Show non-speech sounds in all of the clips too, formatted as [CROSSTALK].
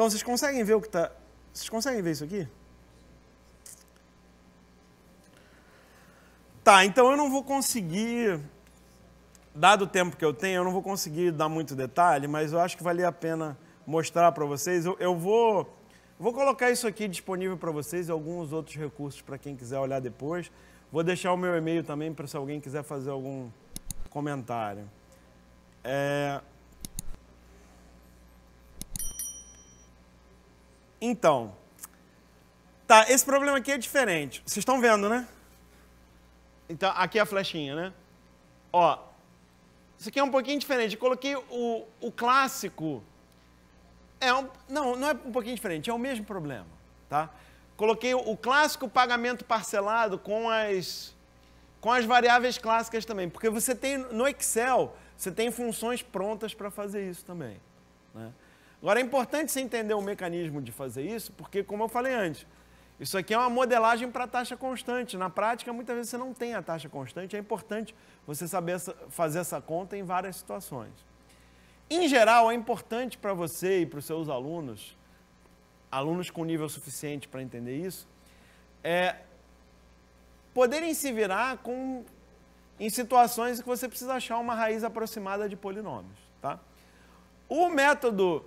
Então vocês conseguem ver o que está. Vocês conseguem ver isso aqui? Tá, então eu não vou conseguir, dado o tempo que eu tenho, eu não vou conseguir dar muito detalhe, mas eu acho que valia a pena mostrar para vocês. Eu, eu, vou, vou colocar isso aqui disponível para vocês e alguns outros recursos para quem quiser olhar depois. Vou deixar o meu e-mail também para se alguém quiser fazer algum comentário. É... Então, tá, esse problema aqui é diferente. Vocês estão vendo, né? Então, aqui é a flechinha, né? Ó, isso aqui é um pouquinho diferente. Eu coloquei o, o clássico. É um, não, não é um pouquinho diferente, é o mesmo problema, tá? Coloquei o, o clássico pagamento parcelado com as, com as variáveis clássicas também, porque você tem, no Excel, você tem funções prontas para fazer isso também, né? Agora, é importante você entender o mecanismo de fazer isso, porque, como eu falei antes, isso aqui é uma modelagem para taxa constante. Na prática, muitas vezes você não tem a taxa constante, é importante você saber fazer essa conta em várias situações. Em geral, é importante para você e para os seus alunos, alunos com nível suficiente para entender isso, é poderem se virar com, em situações em que você precisa achar uma raiz aproximada de polinômios. Tá? O método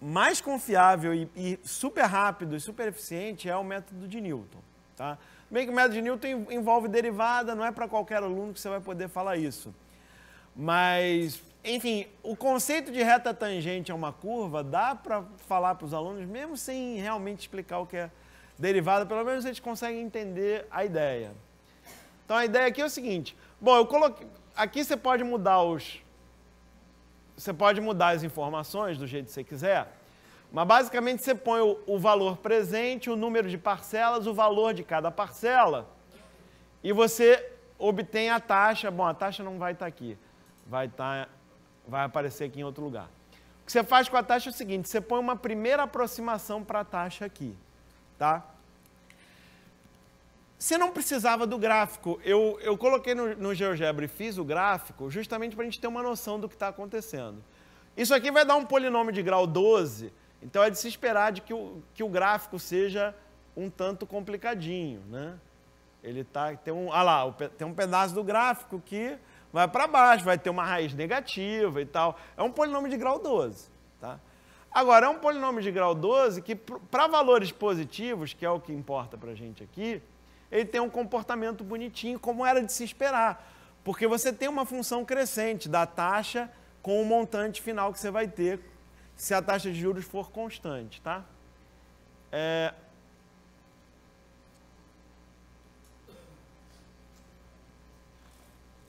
mais confiável e, e, super rápido e super eficiente é o método de Newton. Tá? que o método de Newton envolve derivada, não é para qualquer aluno que você vai poder falar isso. Mas, enfim, o conceito de reta tangente a é uma curva dá para falar para os alunos, mesmo sem realmente explicar o que é derivada, pelo menos eles conseguem entender a ideia. Então a ideia aqui é o seguinte: bom, eu coloquei. Aqui você pode mudar os, você pode mudar as informações do jeito que você quiser, mas basicamente você põe o, o valor presente, o número de parcelas, o valor de cada parcela e você obtém a taxa. Bom, a taxa não vai estar tá aqui, vai, estar, tá, vai aparecer aqui em outro lugar. O que você faz com a taxa é o seguinte: você põe uma primeira aproximação para a taxa aqui, tá? você não precisava do gráfico. Eu, eu coloquei no, no GeoGebra e fiz o gráfico justamente para a gente ter uma noção do que está acontecendo. Isso aqui vai dar um polinômio de grau 12, então é de se esperar de que, o, que o gráfico seja um tanto complicadinho, né? Ele tá, tem um, ah lá, tem um pedaço do gráfico que vai para baixo, vai ter uma raiz negativa e tal. É um polinômio de grau 12, tá? Agora, é um polinômio de grau 12 que, para valores positivos, que é o que importa para a gente aqui, ele tem um comportamento bonitinho, como era de se esperar. Porque você tem uma função crescente da taxa com o montante final que você vai ter se a taxa de juros for constante, tá? É...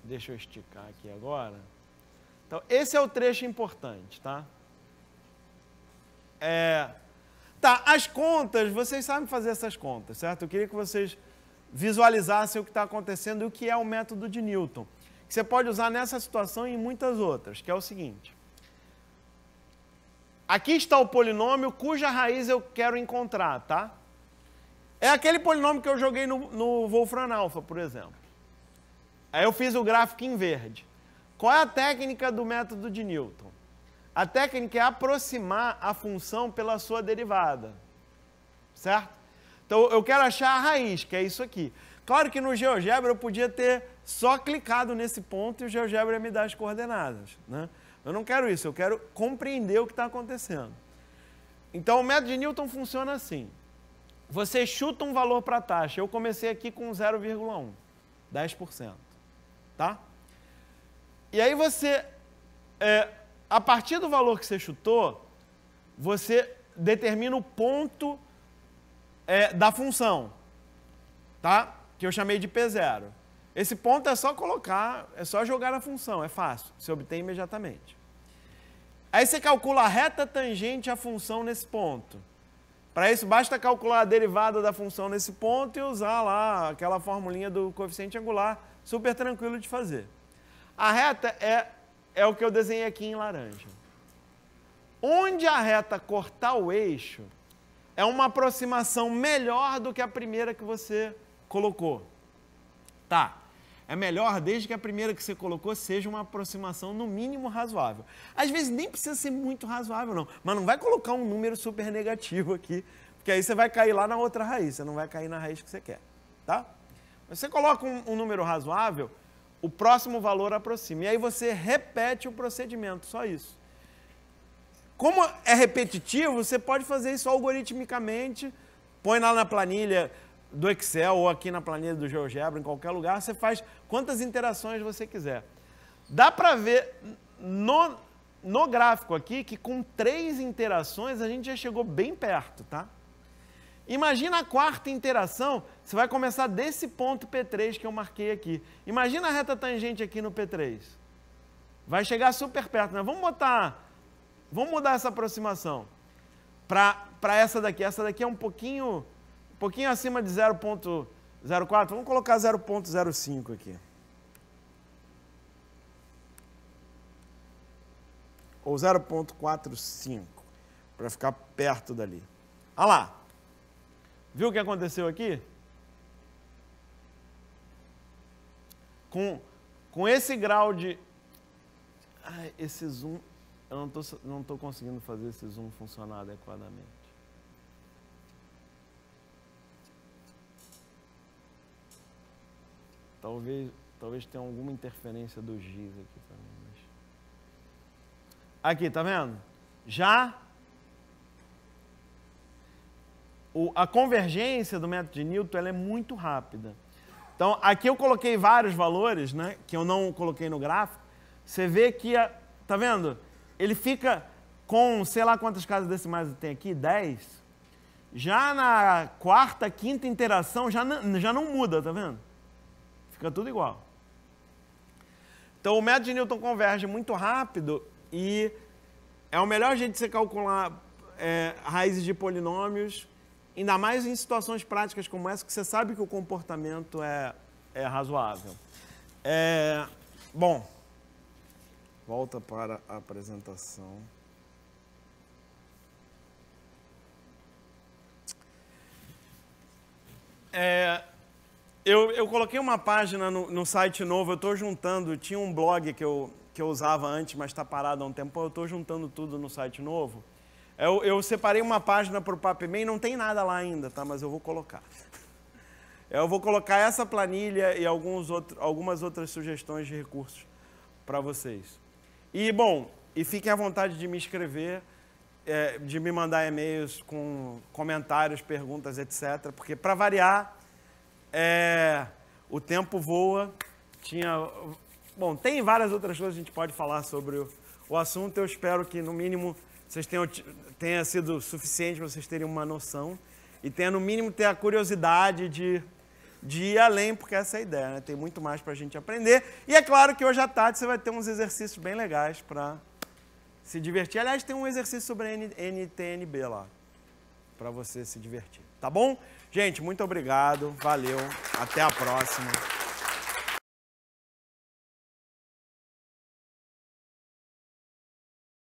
Deixa eu esticar aqui agora. Então, esse é o trecho importante, tá? É... Tá, as contas, vocês sabem fazer essas contas, certo? Eu queria que vocês visualizassem o que está acontecendo e o que é o método de Newton, que você pode usar nessa situação e em muitas outras, que é o seguinte. Aqui está o polinômio cuja raiz eu quero encontrar, tá? É aquele polinômio que eu joguei no, no Wolfram Alpha, por exemplo. Aí eu fiz o gráfico em verde. Qual é a técnica do método de Newton? A técnica é aproximar a função pela sua derivada, certo? Então eu quero achar a raiz, que é isso aqui. Claro que no GeoGebra eu podia ter só clicado nesse ponto e o GeoGebra ia me dar as coordenadas. Né? Eu não quero isso, eu quero compreender o que está acontecendo. Então o método de Newton funciona assim. Você chuta um valor para a taxa. Eu comecei aqui com 0,1, 10%. Tá? E aí você, é, a partir do valor que você chutou, você determina o ponto é, da função, tá? Que eu chamei de P0. Esse ponto é só colocar, é só jogar na função, é fácil, você obtém imediatamente. Aí você calcula a reta tangente à função nesse ponto. Para isso, basta calcular a derivada da função nesse ponto e usar lá aquela formulinha do coeficiente angular, super tranquilo de fazer. A reta é, é o que eu desenhei aqui em laranja. Onde a reta cortar o eixo, é uma aproximação melhor do que a primeira que você colocou. Tá. É melhor desde que a primeira que você colocou seja uma aproximação no mínimo razoável. Às vezes nem precisa ser muito razoável, não. Mas não vai colocar um número super negativo aqui, porque aí você vai cair lá na outra raiz, você não vai cair na raiz que você quer, tá? Você coloca um, um número razoável, o próximo valor aproxima. E aí você repete o procedimento, só isso. Como é repetitivo, você pode fazer isso algoritmicamente, põe lá na planilha do Excel ou aqui na planilha do GeoGebra, em qualquer lugar, você faz quantas interações você quiser. Dá para ver no, no gráfico aqui que com três interações a gente já chegou bem perto, tá? Imagina a quarta interação, você vai começar desse ponto P3 que eu marquei aqui. Imagina a reta tangente aqui no P3. Vai chegar super perto, né? Vamos botar Vamos mudar essa aproximação para essa daqui. Essa daqui é um pouquinho, um pouquinho acima de 0.04. Vamos colocar 0.05 aqui. Ou 0.45, para ficar perto dali. Olha ah lá. Viu o que aconteceu aqui? Com, com esse grau de... Ai, esse zoom eu não tô, não tô conseguindo fazer esse Zoom funcionar adequadamente. Talvez, talvez tenha alguma interferência do giz aqui também. Mas... Aqui, tá vendo? Já o, a convergência do método de Newton ela é muito rápida. Então, aqui eu coloquei vários valores, né, que eu não coloquei no gráfico. Você vê que, a, tá vendo? ele fica com sei lá quantas casas decimais tem aqui, 10. Já na quarta, quinta interação, já, não, já não muda, tá vendo? Fica tudo igual. Então o método de Newton converge muito rápido e é o melhor jeito de você calcular é, raízes de polinômios, ainda mais em situações práticas como essa, que você sabe que o comportamento é, é razoável. É, bom. Volta para a apresentação. É, eu, eu, coloquei uma página no, no site novo, eu estou juntando, tinha um blog que eu, que eu usava antes, mas está parado há um tempo, eu estou juntando tudo no site novo. Eu, eu separei uma página para o PapMe, não tem nada lá ainda, tá? mas eu vou colocar. [LAUGHS] Eu vou colocar essa planilha e outro, algumas outras sugestões de recursos para vocês. E, bom, e fiquem à vontade de me escrever, é, de me mandar e-mails com comentários, perguntas, etc. Porque, para variar, é, o tempo voa. Tinha. Bom, tem várias outras coisas que a gente pode falar sobre o, o assunto. Eu espero que, no mínimo, vocês tenham, tenha sido suficiente para vocês terem uma noção e tenha, no mínimo, ter a curiosidade de de ir além, porque essa é a ideia, né? Tem muito mais para a gente aprender. E é claro que hoje à tarde você vai ter uns exercícios bem legais para se divertir. Aliás, tem um exercício sobre NTNB lá, para você se divertir. Tá bom? Gente, muito obrigado, valeu, até a próxima.